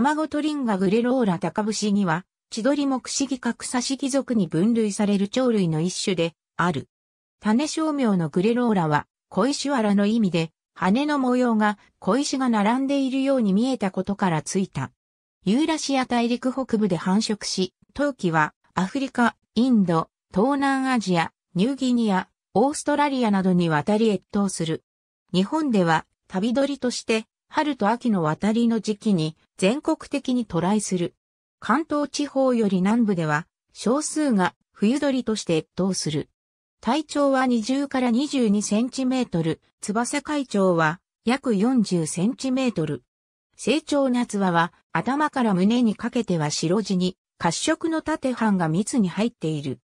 卵トリンガグレローラ高節には、千鳥目シギ格差シギに分類される鳥類の一種である。種商名のグレローラは、小石原の意味で、羽の模様が小石が並んでいるように見えたことからついた。ユーラシア大陸北部で繁殖し、冬季はアフリカ、インド、東南アジア、ニューギニア、オーストラリアなどに渡り越冬する。日本では旅鳥として春と秋の渡りの時期に全国的に渡来する。関東地方より南部では少数が冬鳥として越冬する。体長は20から22センチメートル、翼海長は約40センチメートル。成長夏場は頭から胸にかけては白地に褐色の縦半が密に入っている。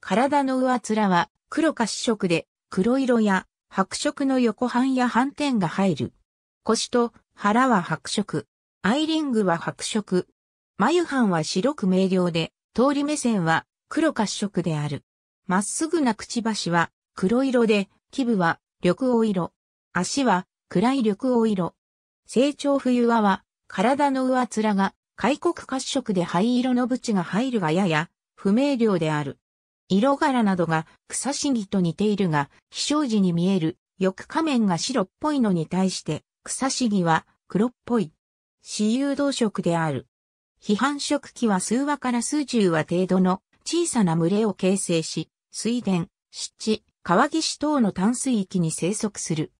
体の上面は黒褐色で黒色や白色の横半や半点が入る。腰と腹は白色。アイリングは白色。眉藩は白く明瞭で、通り目線は黒褐色である。まっすぐなくちばしは黒色で、基部は緑黄色。足は暗い緑黄色。成長冬輪は体の上面が開国褐色で灰色の縁が入るがやや不明瞭である。色柄などが草しぎと似ているが、非生時に見える、翼仮面が白っぽいのに対して、草市議は黒っぽい。私有動色である。批判色機は数羽から数十羽程度の小さな群れを形成し、水田、湿地、川岸等の淡水域に生息する。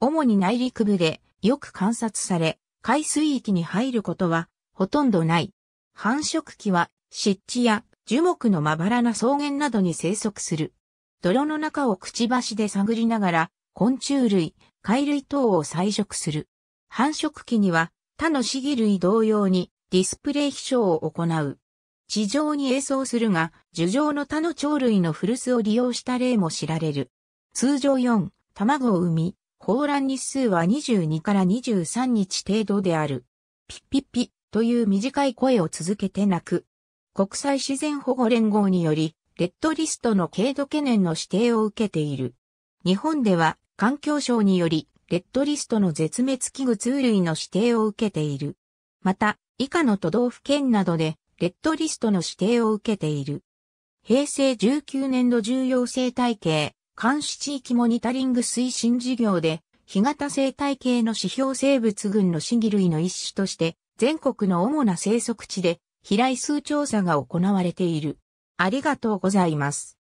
主に内陸部でよく観察され、海水域に入ることはほとんどない。繁殖期は湿地や樹木のまばらな草原などに生息する。泥の中をくちばしで探りながら、昆虫類、貝類等を採食する。繁殖期には他のシギ類同様にディスプレイ飛翔を行う。地上に栄走するが、樹上の他の鳥類の古巣を利用した例も知られる。通常4、卵を産み、放卵日数は22から23日程度である。ピッピッピという短い声を続けて鳴く。国際自然保護連合により、レッドリストの軽度懸念の指定を受けている。日本では環境省により、レッドリストの絶滅危惧通類の指定を受けている。また、以下の都道府県などで、レッドリストの指定を受けている。平成19年度重要生態系、監視地域モニタリング推進事業で、干潟生態系の指標生物群の死義類の一種として、全国の主な生息地で、飛来数調査が行われている。ありがとうございます。